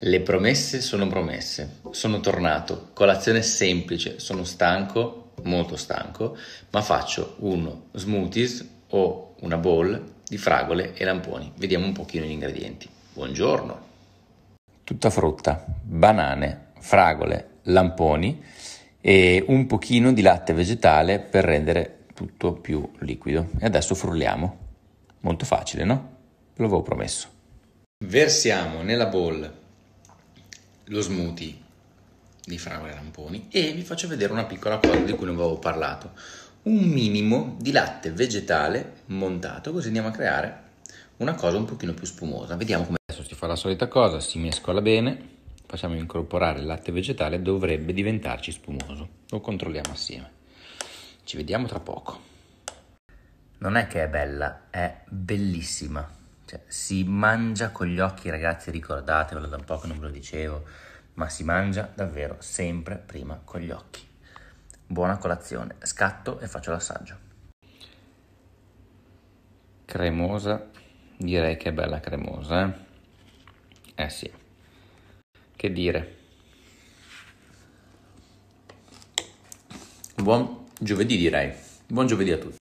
Le promesse sono promesse. Sono tornato, colazione semplice, sono stanco, molto stanco, ma faccio uno smoothies o una bowl di fragole e lamponi. Vediamo un pochino gli ingredienti. Buongiorno. Tutta frutta, banane, fragole, lamponi e un pochino di latte vegetale per rendere tutto più liquido. E adesso frulliamo. Molto facile, no? Ve l'avevo promesso. Versiamo nella bowl lo smoothie di fragole e lamponi e vi faccio vedere una piccola cosa di cui non vi avevo parlato. Un minimo di latte vegetale montato, così andiamo a creare una cosa un pochino più spumosa. Vediamo come adesso si fa la solita cosa, si mescola bene, facciamo incorporare il latte vegetale, dovrebbe diventarci spumoso. Lo controlliamo assieme. Ci vediamo tra poco. Non è che è bella, è bellissima. Cioè, si mangia con gli occhi, ragazzi, ricordatevelo da un po' che non ve lo dicevo, ma si mangia davvero sempre prima con gli occhi. Buona colazione, scatto e faccio l'assaggio. Cremosa, direi che è bella cremosa, eh? Eh sì. Che dire. Buon giovedì direi. Buon giovedì a tutti.